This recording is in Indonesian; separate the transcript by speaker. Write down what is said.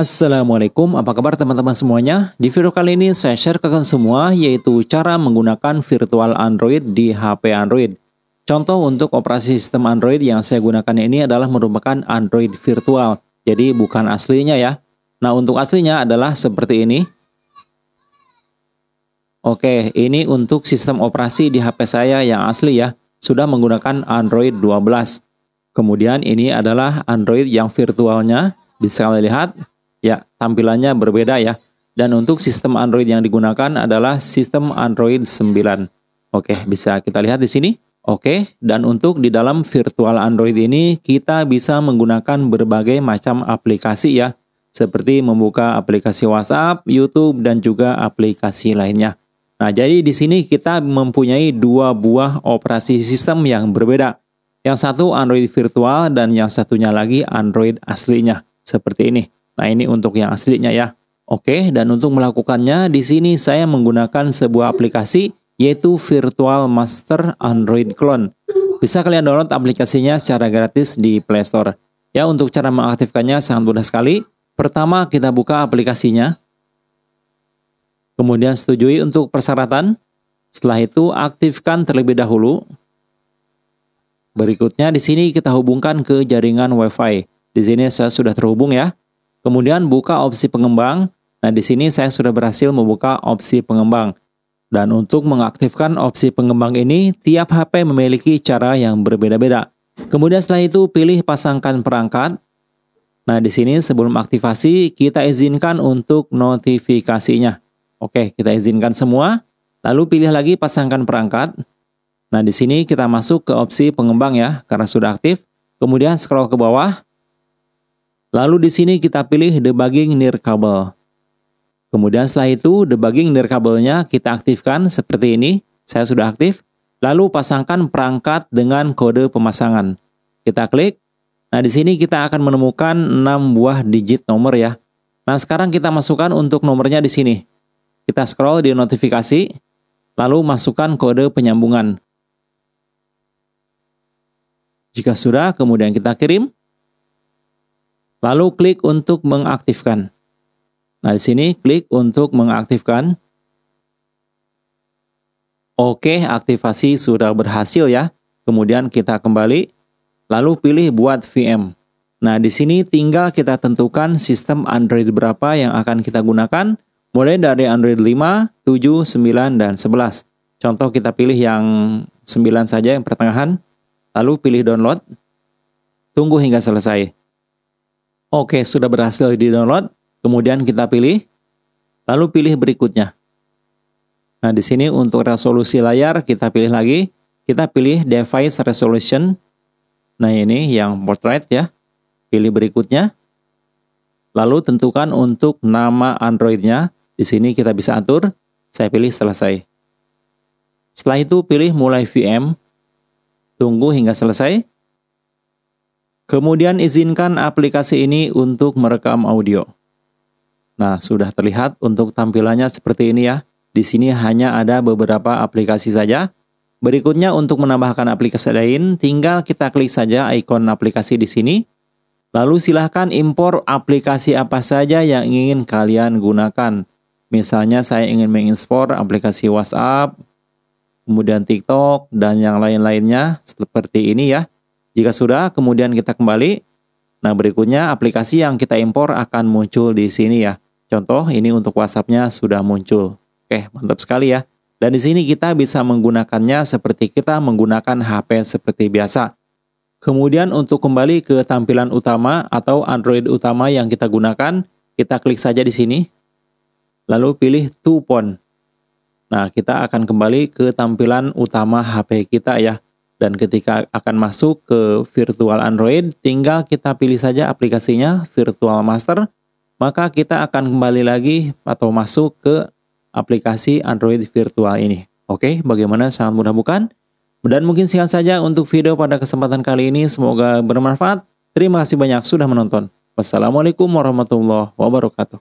Speaker 1: Assalamualaikum, apa kabar teman-teman semuanya? Di video kali ini saya share ke kalian semua yaitu cara menggunakan virtual Android di HP Android. Contoh untuk operasi sistem Android yang saya gunakan ini adalah merupakan Android virtual, jadi bukan aslinya ya. Nah untuk aslinya adalah seperti ini. Oke, ini untuk sistem operasi di HP saya yang asli ya, sudah menggunakan Android 12. Kemudian ini adalah Android yang virtualnya, bisa kalian lihat Ya, tampilannya berbeda ya. Dan untuk sistem Android yang digunakan adalah sistem Android 9. Oke, bisa kita lihat di sini. Oke, dan untuk di dalam virtual Android ini kita bisa menggunakan berbagai macam aplikasi ya, seperti membuka aplikasi WhatsApp, YouTube, dan juga aplikasi lainnya. Nah, jadi di sini kita mempunyai dua buah operasi sistem yang berbeda. Yang satu Android virtual dan yang satunya lagi Android aslinya, seperti ini. Nah, ini untuk yang aslinya ya. Oke, dan untuk melakukannya di sini saya menggunakan sebuah aplikasi yaitu Virtual Master Android Clone. Bisa kalian download aplikasinya secara gratis di Play Store. Ya, untuk cara mengaktifkannya sangat mudah sekali. Pertama, kita buka aplikasinya. Kemudian setujui untuk persyaratan. Setelah itu aktifkan terlebih dahulu. Berikutnya di sini kita hubungkan ke jaringan WiFi. Di sini saya sudah terhubung ya. Kemudian buka opsi pengembang. Nah, di sini saya sudah berhasil membuka opsi pengembang. Dan untuk mengaktifkan opsi pengembang ini, tiap HP memiliki cara yang berbeda-beda. Kemudian setelah itu pilih pasangkan perangkat. Nah, di sini sebelum aktivasi kita izinkan untuk notifikasinya. Oke, kita izinkan semua. Lalu pilih lagi pasangkan perangkat. Nah, di sini kita masuk ke opsi pengembang ya, karena sudah aktif. Kemudian scroll ke bawah. Lalu di sini kita pilih debugging near nirkabel. Kemudian setelah itu debugging near nirkabelnya kita aktifkan seperti ini. Saya sudah aktif. Lalu pasangkan perangkat dengan kode pemasangan. Kita klik. Nah, di sini kita akan menemukan 6 buah digit nomor ya. Nah, sekarang kita masukkan untuk nomornya di sini. Kita scroll di notifikasi, lalu masukkan kode penyambungan. Jika sudah, kemudian kita kirim. Lalu klik untuk mengaktifkan. Nah, di sini klik untuk mengaktifkan. Oke, aktivasi sudah berhasil ya. Kemudian kita kembali, lalu pilih buat VM. Nah, di sini tinggal kita tentukan sistem Android berapa yang akan kita gunakan, mulai dari Android 5, 7, 9, dan 11. Contoh kita pilih yang 9 saja, yang pertengahan, lalu pilih download, tunggu hingga selesai. Oke, sudah berhasil di-download. Kemudian kita pilih lalu pilih berikutnya. Nah, di sini untuk resolusi layar kita pilih lagi, kita pilih device resolution. Nah, ini yang portrait ya. Pilih berikutnya. Lalu tentukan untuk nama Android-nya. Di sini kita bisa atur. Saya pilih selesai. Setelah itu pilih mulai VM. Tunggu hingga selesai. Kemudian izinkan aplikasi ini untuk merekam audio. Nah, sudah terlihat untuk tampilannya seperti ini ya. Di sini hanya ada beberapa aplikasi saja. Berikutnya untuk menambahkan aplikasi lain, tinggal kita klik saja ikon aplikasi di sini. Lalu silahkan impor aplikasi apa saja yang ingin kalian gunakan. Misalnya saya ingin mengimpor aplikasi WhatsApp, kemudian TikTok, dan yang lain-lainnya seperti ini ya. Jika sudah, kemudian kita kembali. Nah, berikutnya aplikasi yang kita impor akan muncul di sini ya. Contoh, ini untuk WhatsApp-nya sudah muncul. Oke, mantap sekali ya. Dan di sini kita bisa menggunakannya seperti kita menggunakan HP seperti biasa. Kemudian untuk kembali ke tampilan utama atau Android utama yang kita gunakan, kita klik saja di sini. Lalu pilih Tupon. Nah, kita akan kembali ke tampilan utama HP kita ya. Dan ketika akan masuk ke virtual Android, tinggal kita pilih saja aplikasinya Virtual Master, maka kita akan kembali lagi atau masuk ke aplikasi Android virtual ini. Oke, bagaimana sangat mudah bukan? Dan mungkin sekian saja untuk video pada kesempatan kali ini, semoga bermanfaat. Terima kasih banyak sudah menonton. Wassalamualaikum warahmatullahi wabarakatuh.